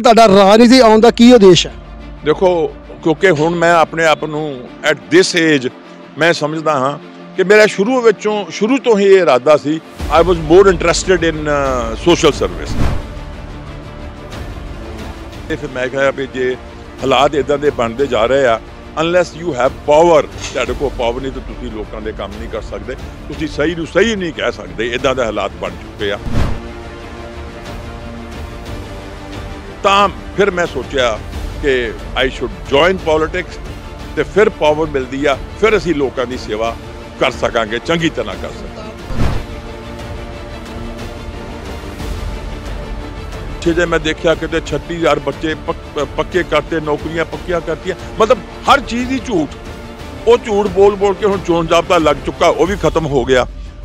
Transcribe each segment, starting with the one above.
ਤੁਹਾਡਾ ਰਾਜਨੀਤੀ ਆਉਣ ਦਾ ਕੀ ਉਦੇਸ਼ ਹੈ ਦੇਖੋ ਕਿਉਂਕਿ ਹੁਣ ਮੈਂ ਆਪਣੇ ਆਪ ਨੂੰ ਐਟ ਥਿਸ ਏਜ ਮੈਂ ਸਮਝਦਾ ਹਾਂ ਕਿ ਮੇਰਾ ਸ਼ੁਰੂ ਵਿੱਚੋਂ ਸ਼ੁਰੂ ਤੋਂ ਹੀ ਇਹ ਇਰਾਦਾ ਸੀ I was more interested in social service ਤੇ ਫਿਰ ਮੈਂ ਕਿਹਾ ਵੀ ਜੇ ਹਾਲਾਤ ਇਦਾਂ ਦੇ ਬਣਦੇ ਜਾ ਰਹੇ ਆ ਅਨਲੈਸ ਯੂ ਹੈਵ ਪਾਵਰ ਤੁਹਾਡੇ ਕੋਲ ਪਾਵਰ ਨਹੀਂ ਤਾਂ ਤੁਸੀਂ ਲੋਕਾਂ ਦੇ ਕੰਮ ਨਹੀਂ ਕਰ ਸਕਦੇ ਤੁਸੀਂ ਸਹੀ ਨੂੰ ਸਹੀ ਨਹੀਂ ਕਹਿ ਸਕਦੇ ਇਦਾਂ ਦੇ ਹਾਲਾਤ ਬਣ ਚੁੱਕੇ ਆ ਤਾਂ ਫਿਰ ਮੈਂ ਸੋਚਿਆ ਕਿ ਆਈ ਸ਼ੁੱਡ ਜੁਆਇਨ ਪੋਲਿਟਿਕਸ ਤੇ ਫਿਰ ਪਾਵਰ ਮਿਲਦੀ ਆ ਫਿਰ ਅਸੀਂ ਲੋਕਾਂ ਦੀ ਸੇਵਾ ਕਰ ਸਕਾਂਗੇ ਚੰਗੀ ਤਰ੍ਹਾਂ ਕਰ ਸਕਾਂਗੇ ਜੇ ਮੈਂ ਦੇਖਿਆ ਤੇ 36000 ਬੱਚੇ ਪੱਕੇ ਕਰਤੇ ਨੌਕਰੀਆਂ ਪੱਕੀਆਂ ਕਰਤੀਆਂ ਮਤਲਬ ਹਰ ਚੀਜ਼ ਦੀ ਝੂਠ ਉਹ ਝੂਠ ਬੋਲ ਬੋਲ ਕੇ ਹੁਣ ਚੋਣ ਜਾਬਤਾ ਲੱਗ ਚੁੱਕਾ ਉਹ ਵੀ ਖਤਮ ਹੋ ਗਿਆ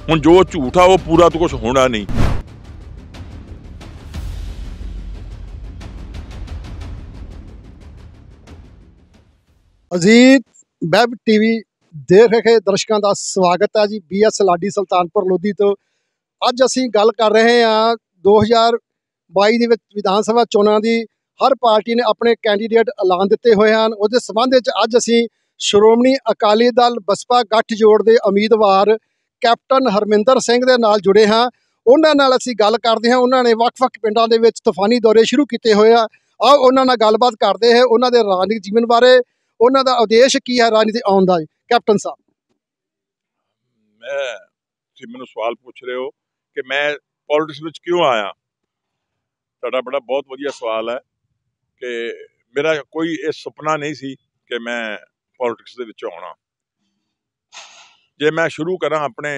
ਹੁਣ ਜੋ ਝੂਠ ਆ ਉਹ ਪੂਰਾ ਤਾਂ ਕੁਝ ਹੋਣਾ ਨਹੀਂ ਅਜੀਤ ਵੈਬ ਟੀਵੀ ਦੇਖ ਰਹੇ ਦਰਸ਼ਕਾਂ ਦਾ ਸਵਾਗਤ ਹੈ ਜੀ ਬੀਐਸ ਲਾਡੀ ਸੁਲਤਾਨਪੁਰ ਲੋਧੀ ਤੋਂ ਅੱਜ ਅਸੀਂ ਗੱਲ ਕਰ ਰਹੇ ਹਾਂ 2022 ਦੇ ਵਿੱਚ ਵਿਧਾਨ ਸਭਾ ਚੋਣਾਂ ਦੀ ਹਰ ਪਾਰਟੀ ਨੇ ਆਪਣੇ ਕੈਂਡੀਡੇਟ ਐਲਾਨ ਦਿੱਤੇ ਹੋਏ ਹਨ ਉਹਦੇ ਸਬੰਧ ਵਿੱਚ ਅੱਜ ਅਸੀਂ ਸ਼੍ਰੋਮਣੀ ਅਕਾਲੀ ਦਲ ਬਸਪਾ ਗੱਠਜੋੜ ਦੇ ਉਮੀਦਵਾਰ ਕੈਪਟਨ ਹਰਮਿੰਦਰ ਸਿੰਘ ਦੇ ਨਾਲ ਜੁੜੇ ਹਾਂ ਉਹਨਾਂ ਨਾਲ ਅਸੀਂ ਗੱਲ ਕਰਦੇ ਹਾਂ ਉਹਨਾਂ ਨੇ ਵੱਖ-ਵੱਖ ਪਿੰਡਾਂ ਦੇ ਵਿੱਚ ਤੂਫਾਨੀ ਦੌਰੇ ਸ਼ੁਰੂ ਕੀਤੇ ਹੋਏ ਆ ਆਓ ਉਹਨਾਂ ਨਾਲ ਗੱਲਬਾਤ ਕਰਦੇ ਹਾਂ ਉਹਨਾਂ ਦੇ ਰਾਜਨੀਤਿਕ ਜੀਵਨ ਬਾਰੇ ਉਹਨਾਂ ਦਾ ਉਦੇਸ਼ ਕੀ ਹੈ ਰਾਜਨੀਤੀ ਆਉਣ ਦਾ ਕੈਪਟਨ ਸਾਹਿਬ ਮੈਂ ਤੁਸੀਂ ਮੈਨੂੰ ਸਵਾਲ ਪੁੱਛ ਰਹੇ ਹੋ ਕਿ ਮੈਂ ਪੋਲਿਟਿਕਸ ਵਿੱਚ ਕਿਉਂ ਆਇਆ ਤੁਹਾਡਾ ਬੜਾ ਬਹੁਤ ਵਧੀਆ ਸਵਾਲ ਹੈ ਕਿ ਮੇਰਾ ਕੋਈ ਇਹ ਸੁਪਨਾ ਨਹੀਂ ਸੀ ਕਿ ਮੈਂ ਪੋਲਿਟਿਕਸ ਦੇ ਵਿੱਚ ਆਉਣਾ ਜੇ ਮੈਂ ਸ਼ੁਰੂ ਕਰਾਂ ਆਪਣੇ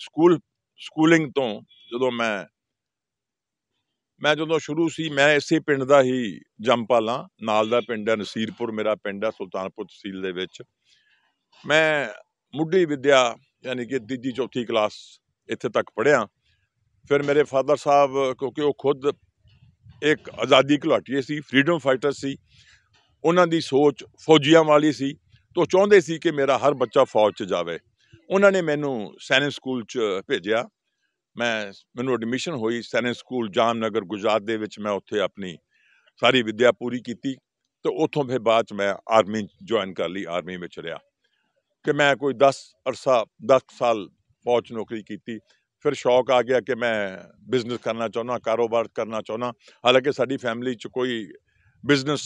ਸਕੂਲ ਸਕੂਲਿੰਗ ਤੋਂ ਜਦੋਂ ਮੈਂ ਮੈਂ ਜਦੋਂ ਸ਼ੁਰੂ ਸੀ ਮੈਂ ਇਸੇ ਪਿੰਡ ਦਾ ਹੀ ਜੰਮਪਾਲਾ ਨਾਲ ਦਾ ਪਿੰਡ ਹੈ ਨਸੀਰਪੁਰ ਮੇਰਾ ਪਿੰਡ ਹੈ ਸੁਲਤਾਨਪੁਰ ਤਹਿਸੀਲ ਦੇ ਵਿੱਚ ਮੈਂ ਮੁੱਢੀ ਵਿਦਿਆ ਯਾਨੀ ਕਿ ਤੀਜੀ ਚੌਥੀ ਕਲਾਸ ਇੱਥੇ ਤੱਕ ਪੜਿਆ ਫਿਰ ਮੇਰੇ ਫਾਦਰ ਸਾਹਿਬ ਕਿਉਂਕਿ ਉਹ ਖੁਦ ਇੱਕ ਆਜ਼ਾਦੀ ਘੁਲਾਟੀਏ ਸੀ ਫਰੀडम ਫਾਈਟਰ ਸੀ ਉਹਨਾਂ ਦੀ ਸੋਚ ਫੌਜੀਆਂ ਵਾਲੀ ਸੀ ਤੋਂ ਚਾਹੁੰਦੇ ਸੀ ਕਿ ਮੇਰਾ ਹਰ ਬੱਚਾ ਫੌਜ 'ਚ ਜਾਵੇ ਉਹਨਾਂ ਨੇ ਮੈਨੂੰ ਸੈਨਿਕ ਸਕੂਲ 'ਚ ਭੇਜਿਆ ਮੈਂ ਮੈਨੂੰ ਐਡਮਿਸ਼ਨ ਹੋਈ ਸੈਨਿਕ ਸਕੂਲ ਜਾਮਨਗਰ ਗੁਜਰਾਤ ਦੇ ਵਿੱਚ ਮੈਂ ਉੱਥੇ ਆਪਣੀ ਸਾਰੀ ਵਿਦਿਆ ਪੂਰੀ ਕੀਤੀ ਤੇ ਉੱਥੋਂ ਫਿਰ ਬਾਅਦ ਚ ਮੈਂ ਆਰਮੀ ਜੁਆਇਨ ਕਰ ਲਈ ਆਰਮੀ ਵਿੱਚ ਰਿਹਾ ਕਿ ਮੈਂ ਕੋਈ 10 ਅਰਸਾ 10 ਸਾਲ ਫੌਜ ਨੌਕਰੀ ਕੀਤੀ ਫਿਰ ਸ਼ੌਕ ਆ ਗਿਆ ਕਿ ਮੈਂ ਬਿਜ਼ਨਸ ਕਰਨਾ ਚਾਹੁੰਦਾ ਕਾਰੋਬਾਰ ਕਰਨਾ ਚਾਹੁੰਦਾ ਹਾਲਾਂਕਿ ਸਾਡੀ ਫੈਮਿਲੀ ਚ ਕੋਈ ਬਿਜ਼ਨਸ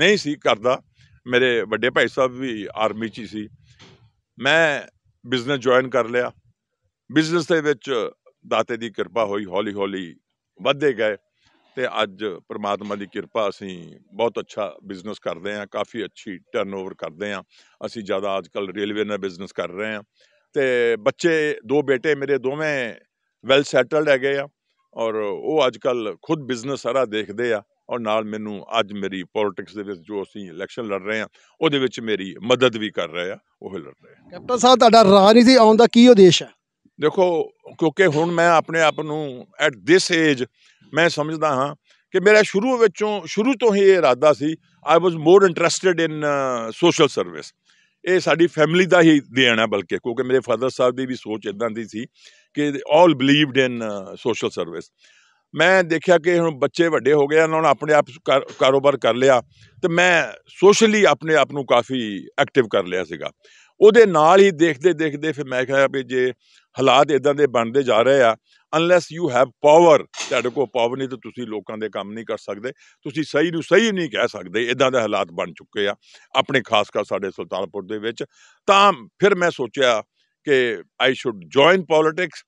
ਨਹੀਂ ਸੀ ਕਰਦਾ ਮੇਰੇ ਵੱਡੇ ਭਾਈ ਸਾਹਿਬ ਵੀ ਆਰਮੀ 'ਚ ਸੀ ਮੈਂ ਬਿਜ਼ਨਸ ਜੁਆਇਨ ਕਰ ਲਿਆ ਬਿਜ਼ਨਸ ਦੇ ਵਿੱਚ ਦਾਤੇ ਦੀ ਕਿਰਪਾ ਹੋਈ ਹੌਲੀ ਹੌਲੀ ਵੱਧੇ ਗਏ ਤੇ ਅੱਜ ਪ੍ਰਮਾਤਮਾ ਦੀ ਕਿਰਪਾ ਅਸੀਂ ਬਹੁਤ ਅੱਛਾ ਬਿਜ਼ਨਸ ਕਰਦੇ ਆਂ ਕਾਫੀ ਅੱਛੀ ਟਰਨਓਵਰ ਕਰਦੇ ਆਂ ਅਸੀਂ ਜ਼ਿਆਦਾ ਅੱਜਕੱਲ ਰੇਲਵੇ ਨਾਲ ਬਿਜ਼ਨਸ ਕਰ ਰਹੇ ਆਂ ਤੇ ਬੱਚੇ ਦੋ ਬੇਟੇ ਮੇਰੇ ਦੋਵੇਂ ਵੈਲ ਸੈਟਲਡ ਹੈਗੇ ਆ ਔਰ ਉਹ ਅੱਜਕੱਲ ਖੁਦ ਬਿਜ਼ਨਸ ਸਾਰਾ ਦੇਖਦੇ ਆ ਔਰ ਨਾਲ ਮੈਨੂੰ ਅੱਜ ਮੇਰੀ ਪੋਲਿਟਿਕਸ ਦੇ ਵਿੱਚ ਜੋ ਅਸੀਂ ਇਲੈਕਸ਼ਨ ਲੜ ਰਹੇ ਆ ਉਹਦੇ ਵਿੱਚ ਮੇਰੀ ਮਦਦ ਵੀ ਕਰ ਰਹੇ ਆ ਉਹ ਲੜ ਰਹੇ ਕੈਪਟਨ ਸਾਹਿਬ ਤੁਹਾਡਾ ਰਾਜਨੀਤੀ ਆਉਣ ਦਾ ਕੀ ਉਦੇਸ਼ ਹੈ ਦੇਖੋ ਕਿਉਂਕਿ ਹੁਣ ਮੈਂ ਆਪਣੇ ਆਪ ਨੂੰ ਐਟ ਥਿਸ ਏਜ ਮੈਂ ਸਮਝਦਾ ਹਾਂ ਕਿ ਮੇਰਾ ਸ਼ੁਰੂ ਵਿੱਚੋਂ ਸ਼ੁਰੂ ਤੋਂ ਹੀ ਇਹ ਇਰਾਦਾ ਸੀ I was more interested in social service ਇਹ ਸਾਡੀ ਫੈਮਿਲੀ ਦਾ ਹੀ ਦੇਣਾ ਬਲਕਿ ਕਿਉਂਕਿ ਮੇਰੇ ਫਾਦਰ ਸਾਹਿਬ ਦੀ ਵੀ ਸੋਚ ਇਦਾਂ ਦੀ ਸੀ ਕਿ ਆਲ ਬਲੀਵਡ ਇਨ ਸੋਸ਼ਲ ਸਰਵਿਸ ਮੈਂ ਦੇਖਿਆ ਕਿ ਹੁਣ ਬੱਚੇ ਵੱਡੇ ਹੋ ਗਏ ਉਹਨਾਂ ਨੇ ਆਪਣੇ ਆਪ ਕਾਰੋਬਾਰ ਕਰ ਲਿਆ ਤੇ ਮੈਂ ਸੋਸ਼ਲੀ ਆਪਣੇ ਆਪ ਨੂੰ ਕਾਫੀ ਐਕਟਿਵ ਕਰ ਲਿਆ ਸੀਗਾ ਉਹਦੇ ਨਾਲ ਹੀ ਦੇਖਦੇ ਦੇਖਦੇ ਫਿਰ ਮੈਂ ਕਿਹਾ ਵੀ ਜੇ ਹਾਲਾਤ ਇਦਾਂ ਦੇ ਬਣਦੇ ਜਾ ਰਹੇ ਆ ਅਨਲੈਸ ਯੂ ਹੈਵ ਪਾਵਰ ਤੁਹਾਡੇ ਕੋਲ ਪਾਵਰ ਨਹੀਂ ਤਾਂ ਤੁਸੀਂ ਲੋਕਾਂ ਦੇ ਕੰਮ ਨਹੀਂ ਕਰ ਸਕਦੇ ਤੁਸੀਂ ਸਹੀ ਨੂੰ ਸਹੀ ਨਹੀਂ ਕਹਿ ਸਕਦੇ ਇਦਾਂ ਦੇ ਹਾਲਾਤ ਬਣ ਚੁੱਕੇ ਆ ਆਪਣੇ ਖਾਸ ਕਰ ਸਾਡੇ ਸੁਲਤਾਨਪੁਰ ਦੇ ਵਿੱਚ ਤਾਂ ਫਿਰ ਮੈਂ ਸੋਚਿਆ ਕਿ ਆਈ ਸ਼ੁੱਡ ਜੁਆਇਨ ਪੋਲਿਟਿਕਸ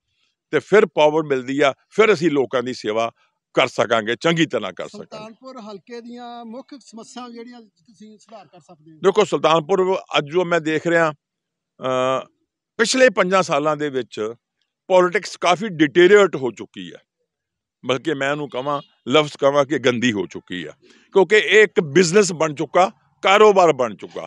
ਤੇ ਫਿਰ ਪਾਵਰ ਮਿਲਦੀ ਆ ਫਿਰ ਅਸੀਂ ਲੋਕਾਂ ਦੀ ਸੇਵਾ ਕਰ ਸਕਾਂਗੇ ਚੰਗੀ ਤਰ੍ਹਾਂ ਕਰ ਸਕਾਂਗੇ ਸੁਲਤਾਨਪੁਰ ਹਲਕੇ ਦੀਆਂ ਮੁੱਖ ਸਮੱਸਿਆਵਾਂ ਜਿਹੜੀਆਂ ਤੁਸੀਂ ਸੁਧਾਰ ਕਰ ਸਕਦੇ ਹੋ ਦੇਖੋ ਸੁਲਤਾਨਪੁਰ ਅੱਜ ਜੋ ਮੈਂ ਦੇਖ ਰਿਹਾ ਪਿਛਲੇ 5 ਸਾਲਾਂ ਦੇ ਵਿੱਚ ਪੋਲਿਟਿਕਸ ਕਾਫੀ ਡਿਟੇਰੀਅਰਟ ਹੋ ਚੁੱਕੀ ਹੈ ਬਲਕਿ ਮੈਂ ਉਹਨੂੰ ਕਹਾਂ ਲਫ਼ਜ਼ ਕਹਾਂ ਕਿ ਗੰਦੀ ਹੋ ਚੁੱਕੀ ਆ ਕਿਉਂਕਿ ਇਹ ਇੱਕ ਬਿਜ਼ਨਸ ਬਣ ਚੁੱਕਾ ਕਾਰੋਬਾਰ ਬਣ ਚੁੱਕਾ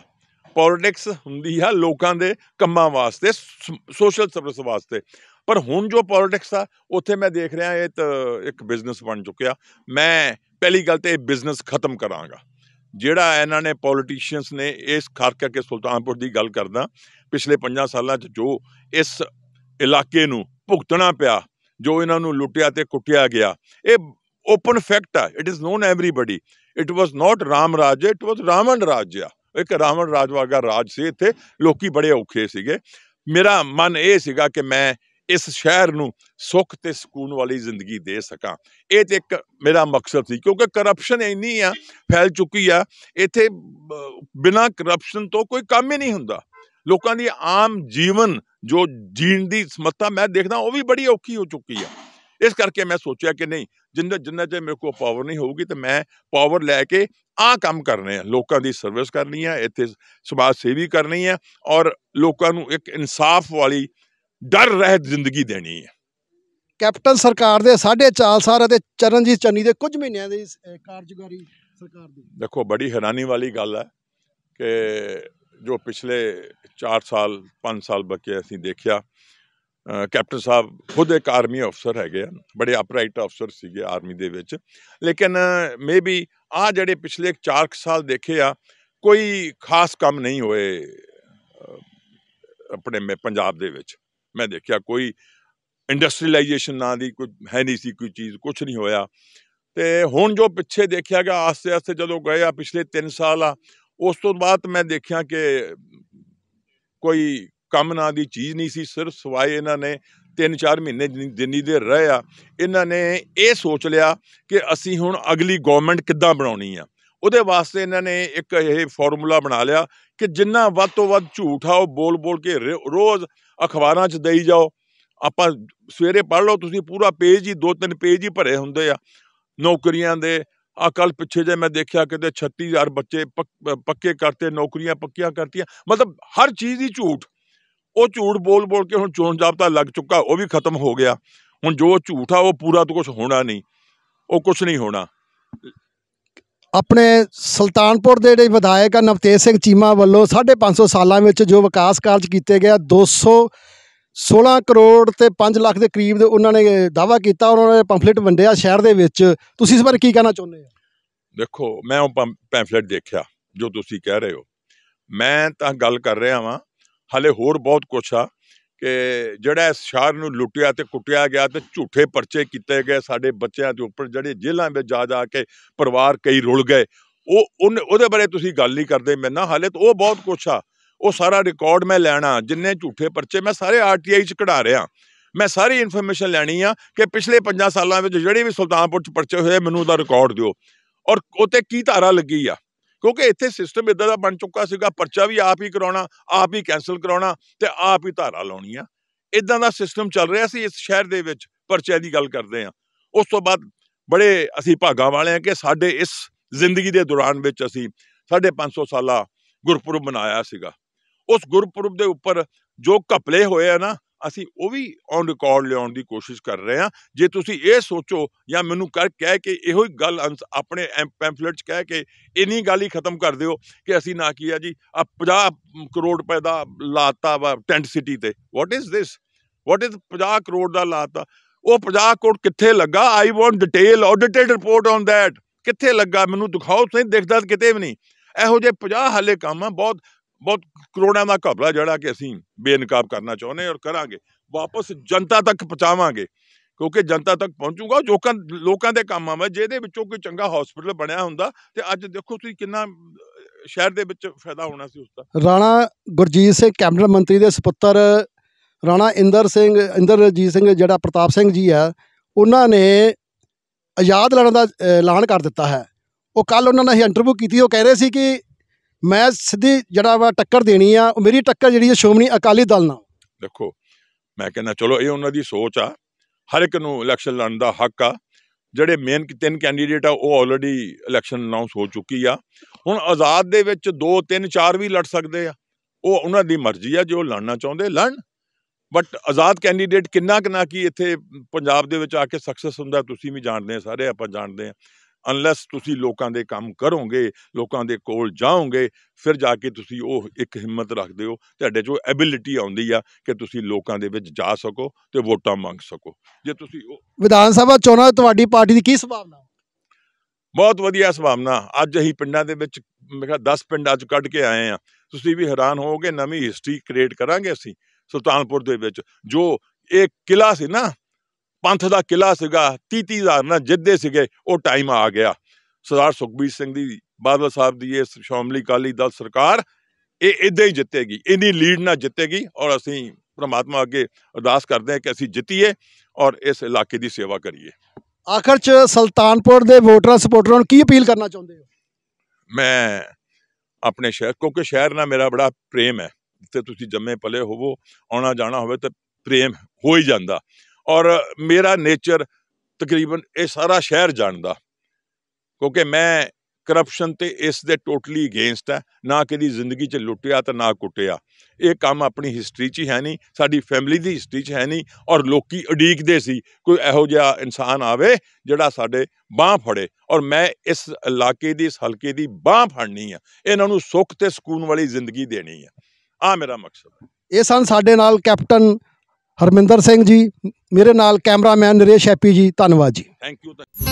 ਪੋਲਿਟਿਕਸ ਹੁੰਦੀ ਆ ਲੋਕਾਂ ਦੇ ਕੰਮਾਂ ਵਾਸਤੇ ਸੋਸ਼ਲ ਸਰਵਿਸ ਵਾਸਤੇ ਪਰ ਹੁਣ ਜੋ ਪੋਲਿਟਿਕਸ ਆ ਉੱਥੇ ਮੈਂ ਦੇਖ ਰਿਹਾ ਇਹ ਤਾਂ ਇੱਕ ਬਿਜ਼ਨਸ ਬਣ ਚੁੱਕਿਆ ਮੈਂ ਪਹਿਲੀ ਗੱਲ ਤੇ ਇਹ ਬਿਜ਼ਨਸ ਖਤਮ ਕਰਾਂਗਾ ਜਿਹੜਾ ਇਹਨਾਂ ਨੇ ਪੋਲਿਟਿਸ਼ੀਅਨਸ ਨੇ ਇਸ ਖਾਸ ਕਰਕੇ ਸੁਲਤਾਨਪੁਰ ਦੀ ਗੱਲ ਕਰਦਾ ਪਿਛਲੇ 5 ਸਾਲਾਂ 'ਚ ਜੋ ਇਸ ਇਲਾਕੇ ਨੂੰ ਭੁਗਤਣਾ ਪਿਆ ਜੋ ਇਹਨਾਂ ਨੂੰ ਲੁੱਟਿਆ ਤੇ ਕੁੱਟਿਆ ਗਿਆ ਇਹ ਓਪਨ ਫੈਕਟ ਆ it is known everybody it was not Ram Raj it was Ravan Raj ਆ ਇੱਕ ਰਾਵਣ ਰਾਜ ਵਰਗਾ ਰਾਜ ਸੀ ਇੱਥੇ ਲੋਕੀ ਬੜੇ ਔਖੇ ਸੀਗੇ ਮੇਰਾ ਮਨ ਇਹ ਸੀਗਾ ਕਿ ਮੈਂ ਇਸ ਸ਼ਹਿਰ ਨੂੰ ਸੁੱਖ ਤੇ ਸਕੂਨ ਵਾਲੀ ਜ਼ਿੰਦਗੀ ਦੇ ਸਕਾਂ ਇਹ ਤੇ ਇੱਕ ਮੇਰਾ ਮਕਸਦ ਸੀ ਕਿਉਂਕਿ ਕਰਪਸ਼ਨ ਇੰਨੀ ਆ ਫੈਲ ਚੁੱਕੀ ਆ ਇੱਥੇ ਬਿਨਾ ਕਰਪਸ਼ਨ ਤੋਂ ਕੋਈ ਕੰਮ ਹੀ ਨਹੀਂ ਹੁੰਦਾ ਲੋਕਾਂ ਦੀ ਆਮ ਜੀਵਨ ਜੋ ਜੀਣ ਦੀ ਸਮਰੱਥਾ ਮੈਂ ਦੇਖਦਾ ਉਹ ਵੀ ਬੜੀ ਔਖੀ ਹੋ ਚੁੱਕੀ ਆ ਇਸ ਕਰਕੇ ਮੈਂ ਸੋਚਿਆ ਕਿ ਨਹੀਂ ਜਿੰਨਾ ਜਿੰਨਾ ਚਿਰ ਮੇਰੇ ਕੋਲ ਪਾਵਰ ਨਹੀਂ ਹੋਊਗੀ ਤੇ ਮੈਂ ਪਾਵਰ ਲੈ ਕੇ ਆ ਕੰਮ ਕਰਨੇ ਆ ਲੋਕਾਂ ਦੀ ਸਰਵਿਸ ਕਰਨੀ ਆ ਇੱਥੇ ਸਮਾਜ ਸੇਵੀ ਕਰਨੀ ਆ ਔਰ ਲੋਕਾਂ ਨੂੰ ਇੱਕ ਇਨਸਾਫ ਵਾਲੀ ਡਰ ਰਹਿਤ ਜ਼ਿੰਦਗੀ ਦੇਣੀ ਹੈ ਕੈਪਟਨ ਸਰਕਾਰ ਦੇ 4 ਸਾਲ ਅਤੇ ਚਰਨਜੀਤ ਚੰਨੀ ਦੇ ਕੁਝ ਮਹੀਨਿਆਂ ਦੀ ਕਾਰਜਕਾਰੀ ਸਰਕਾਰ ਦੀ ਦੇਖੋ ਬੜੀ ਹੈਰਾਨੀ ਵਾਲੀ ਗੱਲ ਹੈ ਕਿ ਜੋ ਪਿਛਲੇ 4 ਸਾਲ 5 ਸਾਲ ਬਕੇ ਅਸੀਂ ਦੇਖਿਆ ਕੈਪਟਨ ਸਾਹਿਬ ਖੁਦ ਇੱਕ ਆਰਮੀ ਅਫਸਰ ਹੈਗੇ ਆ ਬੜੇ ਅਪਰਾਈਟ ਅਫਸਰ ਸੀਗੇ ਆਰਮੀ ਦੇ ਵਿੱਚ ਲੇਕਿਨ ਮੇਬੀ ਆ ਜਿਹੜੇ ਪਿਛਲੇ 4 ਸਾਲ ਦੇਖੇ ਆ ਕੋਈ ਖਾਸ ਕੰਮ ਨਹੀਂ ਹੋਏ ਆਪਣੇ ਪੰਜਾਬ ਦੇ ਵਿੱਚ ਮੈਂ ਦੇਖਿਆ ਕੋਈ ਇੰਡਸਟਰੀਲਾਈਜੇਸ਼ਨ ਨਾਂ ਦੀ ਕੋਈ ਹੈ ਨਹੀਂ ਸੀ ਕੋਈ ਚੀਜ਼ ਕੁਝ ਨਹੀਂ ਹੋਇਆ ਤੇ ਹੁਣ ਜੋ ਪਿੱਛੇ ਦੇਖਿਆ ਗਿਆ ਆਸਤੇ ਆਸਤੇ ਜਦੋਂ ਗਏ ਆ ਪਿਛਲੇ 3 ਸਾਲ ਆ ਉਸ ਤੋਂ ਬਾਅਦ ਮੈਂ ਦੇਖਿਆ ਕਿ ਕੋਈ ਕੰਮ ਨਾ ਦੀ ਚੀਜ਼ ਨਹੀਂ ਸੀ ਸਿਰਫ ਸਵਾਏ ਇਹਨਾਂ ਨੇ 3-4 ਮਹੀਨੇ ਜਿੰਨੀ ਦੇ ਰਹਿ ਆ ਇਹਨਾਂ ਨੇ ਇਹ ਸੋਚ ਲਿਆ ਕਿ ਅਸੀਂ ਹੁਣ ਅਗਲੀ ਗਵਰਨਮੈਂਟ ਕਿੱਦਾਂ ਬਣਾਉਣੀ ਆ ਉਹਦੇ ਵਾਸਤੇ ਇਹਨਾਂ ਨੇ ਇੱਕ ਇਹ ਫਾਰਮੂਲਾ ਬਣਾ ਲਿਆ ਕਿ ਜਿੰਨਾ ਵੱਧ ਤੋਂ ਵੱਧ ਝੂਠ ਆ ਉਹ ਬੋਲ ਬੋਲ ਕੇ ਰੋਜ਼ ਅਖਬਾਰਾਂ 'ਚ ਦੇਈ ਜਾਓ ਆਪਾਂ ਸਵੇਰੇ ਪੜ੍ਹ ਲਓ ਤੁਸੀਂ ਪੂਰਾ ਪੇਜ ਹੀ ਦੋ ਤਿੰਨ ਪੇਜ ਹੀ ਭਰੇ ਹੁੰਦੇ ਆ ਨੌਕਰੀਆਂ ਦੇ ਆ ਕੱਲ ਪਿੱਛੇ ਜੇ ਮੈਂ ਦੇਖਿਆ ਕਿਤੇ 36000 ਬੱਚੇ ਪੱਕੇ ਕਰਤੇ ਨੌਕਰੀਆਂ ਪੱਕੀਆਂ ਕਰਤੀਆਂ ਮਤਲਬ ਹਰ ਚੀਜ਼ ਹੀ ਝੂਠ ਉਹ ਝੂਠ ਬੋਲ ਬੋਲ ਕੇ ਹੁਣ ਚੋਣ ਜਾਬਤਾ ਲੱਗ ਚੁੱਕਾ ਉਹ ਵੀ ਖਤਮ ਹੋ ਗਿਆ ਹੁਣ ਜੋ ਝੂਠ ਆ ਉਹ ਪੂਰਾ ਤਾਂ ਕੁਝ ਹੋਣਾ ਨਹੀਂ ਉਹ ਕੁਝ ਨਹੀਂ ਹੋਣਾ ਆਪਣੇ ਸੁਲਤਾਨਪੁਰ ਦੇ ਜਿਹੜੇ ਵਿਧਾਇਕ ਆ ਨਵਤੇਜ ਸਿੰਘ ਚੀਮਾ ਵੱਲੋਂ 550 ਸਾਲਾਂ ਵਿੱਚ ਜੋ ਵਿਕਾਸ ਕਾਰਜ ਕੀਤੇ ਗਿਆ 200 16 ਕਰੋੜ ਤੇ 5 ਲੱਖ ਦੇ ਕਰੀਬ ਦੇ ਉਹਨਾਂ ਨੇ ਦਾਵਾ ਕੀਤਾ ਉਹਨਾਂ ਨੇ ਪੰਫਲੇਟ ਵੰਡਿਆ ਸ਼ਹਿਰ ਦੇ ਵਿੱਚ ਤੁਸੀਂ ਇਸ ਬਾਰੇ ਕੀ ਕਹਿਣਾ ਚਾਹੁੰਦੇ ਹੋ ਦੇਖੋ ਮੈਂ ਉਹ ਪੈਂਫਲੇਟ ਦੇਖਿਆ ਜੋ ਤੁਸੀਂ ਕਹਿ ਰਹੇ ਹੋ ਮੈਂ ਤਾਂ ਗੱਲ ਕਰ ਰਿਹਾ ਵਾਂ ਹਲੇ ਹੋਰ ਬਹੁਤ ਕੁਝ ਆ ਕਿ ਜਿਹੜਾ ਇਸ ਸ਼ਹਿਰ ਨੂੰ ਲੁੱਟਿਆ ਤੇ ਕੁੱਟਿਆ ਗਿਆ ਤੇ ਝੂਠੇ ਪਰਚੇ ਕੀਤੇ ਗਏ ਸਾਡੇ ਬੱਚਿਆਂ ਦੇ ਉੱਪਰ ਜਿਹੜੇ ਜੇਲ੍ਹਾਂ ਵਿੱਚ ਜਾ ਜਾ ਕੇ ਪਰਿਵਾਰ ਕਈ ਰੁਲ ਗਏ ਉਹ ਉਹਦੇ ਬਾਰੇ ਤੁਸੀਂ ਗੱਲ ਨਹੀਂ ਕਰਦੇ ਮੈਂ ਨਾ ਹਾਲੇ ਤਾਂ ਉਹ ਬਹੁਤ ਕੁਛ ਆ ਉਹ ਸਾਰਾ ਰਿਕਾਰਡ ਮੈਂ ਲੈਣਾ ਜਿੰਨੇ ਝੂਠੇ ਪਰਚੇ ਮੈਂ ਸਾਰੇ ਆਰਟੀਆਈ 'ਚ ਕਢਾ ਰਿਹਾ ਮੈਂ ਸਾਰੀ ਇਨਫੋਰਮੇਸ਼ਨ ਲੈਣੀ ਆ ਕਿ ਪਿਛਲੇ 5 ਸਾਲਾਂ ਵਿੱਚ ਜਿਹੜੇ ਵੀ ਸੁਲਤਾਨਪੁਰ 'ਚ ਪਰਚੇ ਹੋਏ ਮੈਨੂੰ ਉਹਦਾ ਰਿਕਾਰਡ ਦਿਓ ਔਰ ਉਤੇ ਕੀ ਧਾਰਾ ਲੱਗੀ ਆ ਕਿਉਂਕਿ ਇੱਥੇ ਸਿਸਟਮ ਇਦਾਂ ਦਾ ਬਣ ਚੁੱਕਾ ਸੀਗਾ ਪਰਚਾ ਵੀ ਆਪ ਹੀ ਕਰਾਉਣਾ ਆਪ ਹੀ ਕੈਨਸਲ ਕਰਾਉਣਾ ਤੇ ਆਪ ਹੀ ਧਾਰਾ ਲਾਉਣੀ ਆ ਇਦਾਂ ਦਾ ਸਿਸਟਮ ਚੱਲ ਰਿਹਾ ਸੀ ਇਸ ਸ਼ਹਿਰ ਦੇ ਵਿੱਚ ਪਰਚੇ ਦੀ ਗੱਲ ਕਰਦੇ ਆ ਉਸ ਤੋਂ ਬਾਅਦ ਬੜੇ ਅਸੀਂ ਭਾਗਾ ਵਾਲੇ ਆ ਕਿ ਸਾਡੇ ਇਸ ਜ਼ਿੰਦਗੀ ਦੇ ਦੌਰਾਨ ਵਿੱਚ ਅਸੀਂ 550 ਸਾਲਾ ਗੁਰਪੁਰਬ ਮਨਾਇਆ ਸੀਗਾ ਉਸ ਗੁਰਪੁਰਬ ਦੇ ਉੱਪਰ ਜੋ ਘਪਲੇ ਹੋਏ ਆ ਨਾ ਅਸੀਂ ਉਹ ਵੀ ਔਨ ਰਿਕਾਰਡ ਲਿਆਉਣ ਦੀ ਕੋਸ਼ਿਸ਼ ਕਰ ਰਹੇ ਹਾਂ ਜੇ ਤੁਸੀਂ ਇਹ ਸੋਚੋ ਜਾਂ ਮੈਨੂੰ ਕਰ ਕਹਿ ਕੇ ਇਹੋ ਹੀ ਗੱਲ ਆਪਣੇ ਪੈਂਫਲੇਟ 'ਚ ਕਹਿ ਕੇ ਇਨੀ ਗੱਲ ਹੀ ਖਤਮ ਕਰ ਦਿਓ ਕਿ ਅਸੀਂ ਨਾ ਕੀਆ ਜੀ ਆ 50 ਕਰੋੜ ਰੁਪਏ ਦਾ ਲਾਤਾ ਵਾ ਟੈਂਟ ਸਿਟੀ ਤੇ what is this what is 50 crore ਦਾ ਲਾਤਾ ਉਹ 50 ਕਰੋੜ ਕਿੱਥੇ ਲੱਗਾ I want detail audited report on that ਕਿੱਥੇ ਲੱਗਾ ਮੈਨੂੰ ਦਿਖਾਓ ਤੁਸੀਂ ਦਿਖਦਾ ਕਿਤੇ ਵੀ ਨਹੀਂ ਇਹੋ ਜੇ 50 ਹਲੇ ਕੰਮ ਆ ਬਹੁਤ ਬਹੁਤ ਕਰੋੜਾਂ ਦਾ ਘਪਲਾ ਜਿਹੜਾ ਕਿ ਅਸੀਂ ਬੇਨਕਾਬ ਕਰਨਾ ਚਾਹੁੰਦੇ ਔਰ ਕਰਾਂਗੇ ਵਾਪਸ ਜਨਤਾ ਤੱਕ ਪਹੁੰਚਾਵਾਂਗੇ ਕਿਉਂਕਿ ਜਨਤਾ ਤੱਕ ਪਹੁੰਚੂਗਾ ਲੋਕਾਂ ਲੋਕਾਂ ਦੇ ਕੰਮ ਆਵੇ ਜਿਹਦੇ ਵਿੱਚੋਂ ਕੋਈ ਚੰਗਾ ਹਸਪੀਟਲ ਬਣਿਆ ਹੁੰਦਾ ਤੇ ਅੱਜ ਦੇਖੋ ਤੁਸੀਂ ਕਿੰਨਾ ਸ਼ਹਿਰ ਦੇ ਵਿੱਚ ਫਾਇਦਾ ਹੋਣਾ ਸੀ ਉਸ ਦਾ ਰਾਣਾ ਗੁਰਜੀਤ ਸਿੰਘ ਕੈਬਨਿਟ ਮੰਤਰੀ ਦੇ ਸੁਪੁੱਤਰ ਰਾਣਾ ਇੰਦਰ ਸਿੰਘ ਇੰਦਰਜੀਤ ਸਿੰਘ ਜਿਹੜਾ ਪ੍ਰਤਾਪ ਸਿੰਘ ਜੀ ਆ ਉਹਨਾਂ ਨੇ ਆਜ਼ਾਦ ਲੜਨ ਦਾ ਐਲਾਨ ਕਰ ਦਿੱਤਾ ਹੈ ਉਹ ਕੱਲ ਉਹਨਾਂ ਨੇ ਇੰਟਰਵਿਊ ਕੀਤੀ ਉਹ ਕਹਿ ਰਹੇ ਸੀ ਕਿ ਮੈਂ ਸਿੱਧੀ ਜਿਹੜਾ ਵਾ ਟੱਕਰ ਦੇਣੀ ਆ ਉਹ ਮੇਰੀ ਟੱਕਰ ਜਿਹੜੀ ਹੈ ਸ਼ੋਮਣੀ ਅਕਾਲੀ ਦਲ ਨਾਲ ਦੇਖੋ ਮੈਂ ਕਹਿੰਦਾ ਚਲੋ ਇਹ ਉਹਨਾਂ ਦੀ ਸੋਚ ਆ ਹਰ ਇੱਕ ਨੂੰ ਇਲੈਕਸ਼ਨ ਲੜਨ ਦਾ ਹੱਕ ਆ ਜਿਹੜੇ ਮੇਨ ਤਿੰਨ ਕੈਂਡੀਡੇਟ ਆ ਉਹ ਆਲਰੇਡੀ ਇਲੈਕਸ਼ਨ ਅਨਾਉਂਸ ਹੋ ਚੁੱਕੀ ਆ ਹੁਣ ਆਜ਼ਾਦ ਦੇ ਵਿੱਚ ਦੋ ਤਿੰਨ ਚਾਰ ਵੀ ਲੜ ਸਕਦੇ ਆ ਉਹ ਉਹਨਾਂ ਦੀ ਮਰਜ਼ੀ ਆ ਜੋ ਲੜਨਾ ਚਾਹੁੰਦੇ ਲੜਨ ਬਟ ਆਜ਼ਾਦ ਕੈਂਡੀਡੇਟ ਕਿੰਨਾ ਕਿੰਨਾ ਕੀ ਇੱਥੇ ਪੰਜਾਬ ਦੇ ਵਿੱਚ ਆ ਕੇ ਸਕਸੈਸ ਹੁੰਦਾ ਤੁਸੀਂ ਵੀ ਜਾਣਦੇ ਆ ਸਾਰੇ ਆਪਾਂ ਜਾਣਦੇ ਆ ਅਨਲੈਸ ਤੁਸੀਂ ਲੋਕਾਂ ਦੇ ਕੰਮ ਕਰੋਗੇ ਲੋਕਾਂ ਦੇ ਕੋਲ ਜਾਓਗੇ ਫਿਰ ਜਾ ਕੇ ਤੁਸੀਂ ਉਹ ਇੱਕ ਹਿੰਮਤ ਰੱਖਦੇ ਹੋ ਤੁਹਾਡੇ 'ਚੋਂ ਐਬਿਲਿਟੀ ਆਉਂਦੀ ਆ ਕਿ ਤੁਸੀਂ ਲੋਕਾਂ ਦੇ ਵਿੱਚ ਜਾ ਸਕੋ ਤੇ ਵੋਟਾਂ ਮੰਗ ਸਕੋ ਜੇ ਤੁਸੀਂ ਵਿਧਾਨ ਸਭਾ ਚੋਣਾਂ ਤੁਹਾਡੀ ਪਾਰਟੀ ਦੀ ਕੀ ਸੰਭਾਵਨਾ ਬਹੁਤ ਵਧੀਆ ਸੰਭਾਵਨਾ ਅੱਜ ਅਸੀਂ ਪਿੰਡਾਂ ਦੇ ਵਿੱਚ ਮੈਂ ਕਿਹਾ 10 ਪਿੰਡ ਅੱਜ ਕੱਢ ਕੇ ਆਏ ਆ ਤੁਸੀਂ ਵੀ ਹੈਰਾਨ ਹੋਵੋਗੇ ਨਵੀਂ ਹਿਸਟਰੀ ਕ੍ਰੀਏਟ ਕਰਾਂਗੇ ਅਸੀਂ ਸੁਲਤਾਨਪੁਰ ਦੇ ਵਿੱਚ ਜੋ ਇਹ ਕਿਲਾ ਸੀ ਨਾ ਪੰਥ ਦਾ ਕਿਲਾ ਸੀਗਾ 30 30000 ਨਾਲ ਜਿੱਦੇ ਸੀਗੇ ਉਹ ਟਾਈਮ ਆ ਗਿਆ ਸਰਦਾਰ ਸੁਖਬੀਰ ਸਿੰਘ ਦੀ ਬਾਦਲ ਸਾਹਿਬ ਦੀ ਇਹ ਸ਼ੋਮਲੀ ਕਾਲੀ ਦਲ ਸਰਕਾਰ ਇਹ ਇਦਾਂ ਹੀ ਜਿੱਤੇਗੀ ਇਨੀ ਲੀਡ ਨਾਲ ਜਿੱਤੇਗੀ ਔਰ ਅਸੀਂ ਪ੍ਰਮਾਤਮਾ ਅੱਗੇ ਅਰਦਾਸ ਕਰਦੇ ਹਾਂ ਕਿ ਅਸੀਂ ਜਿੱਤੀਏ ਔਰ ਇਸ ਇਲਾਕੇ ਦੀ ਸੇਵਾ ਕਰੀਏ ਆਖਰ ਚ ਸੁਲਤਾਨਪੁਰ ਦੇ ਵੋਟਰਾਂ ਸਪੋਰਟਰਾਂ ਨੂੰ ਕੀ ਅਪੀਲ ਕਰਨਾ ਚਾਹੁੰਦੇ ਹੋ ਮੈਂ ਆਪਣੇ ਸ਼ਹਿਰ ਕਿਉਂਕਿ ਸ਼ਹਿਰ ਨਾਲ ਮੇਰਾ ਬੜਾ ਪ੍ਰੇਮ ਹੈ ਤੇ ਤੁਸੀਂ ਜੰਮੇ ਪਲੇ ਹੋਵੋ ਆਉਣਾ ਜਾਣਾ ਹੋਵੇ ਤੇ ਪ੍ਰੇਮ ਹੋ ਹੀ ਜਾਂਦਾ ਔਰ ਮੇਰਾ ਨੇਚਰ ਤਕਰੀਬਨ ਇਹ ਸਾਰਾ ਸ਼ਹਿਰ ਜਾਣਦਾ ਕਿਉਂਕਿ ਮੈਂ ਕਰਪਸ਼ਨ ਤੇ ਇਸ ਦੇ ਟੋਟਲੀ ਅਗੇਂਸਟ ਹੈ ਨਾ ਕਿ ਦੀ ਜ਼ਿੰਦਗੀ 'ਚ ਲੁੱਟਿਆ ਤੇ ਨਾ ਕੁੱਟਿਆ ਇਹ ਕੰਮ ਆਪਣੀ ਹਿਸਟਰੀ 'ਚ ਹੈ ਨਹੀਂ ਸਾਡੀ ਫੈਮਿਲੀ ਦੀ ਹਿਸਟਰੀ 'ਚ ਹੈ ਨਹੀਂ ਔਰ ਲੋਕੀ ਉਡੀਕਦੇ ਸੀ ਕੋਈ ਇਹੋ ਜਿਹਾ ਇਨਸਾਨ ਆਵੇ ਜਿਹੜਾ ਸਾਡੇ ਬਾਹ ਫੜੇ ਔਰ ਮੈਂ ਇਸ ਇਲਾਕੇ ਦੀ ਇਸ ਹਲਕੇ ਦੀ ਬਾਹ ਫੜਨੀ ਆ ਇਹਨਾਂ ਨੂੰ ਸੁੱਖ ਤੇ ਸਕੂਨ ਵਾਲੀ ਜ਼ਿੰਦਗੀ ਦੇਣੀ ਆ ਆ ਮੇਰਾ ਮਕਸਦ ਇਹ ਸਨ ਸਾਡੇ ਨਾਲ ਕੈਪਟਨ ਹਰਮਿੰਦਰ ਸਿੰਘ ਜੀ ਮੇਰੇ ਨਾਲ ਕੈਮਰਾਮੈਨ ਨਰੇਸ਼ ਐਪੀ ਜੀ ਧੰਨਵਾਦ ਜੀ ਥੈਂਕ ਯੂ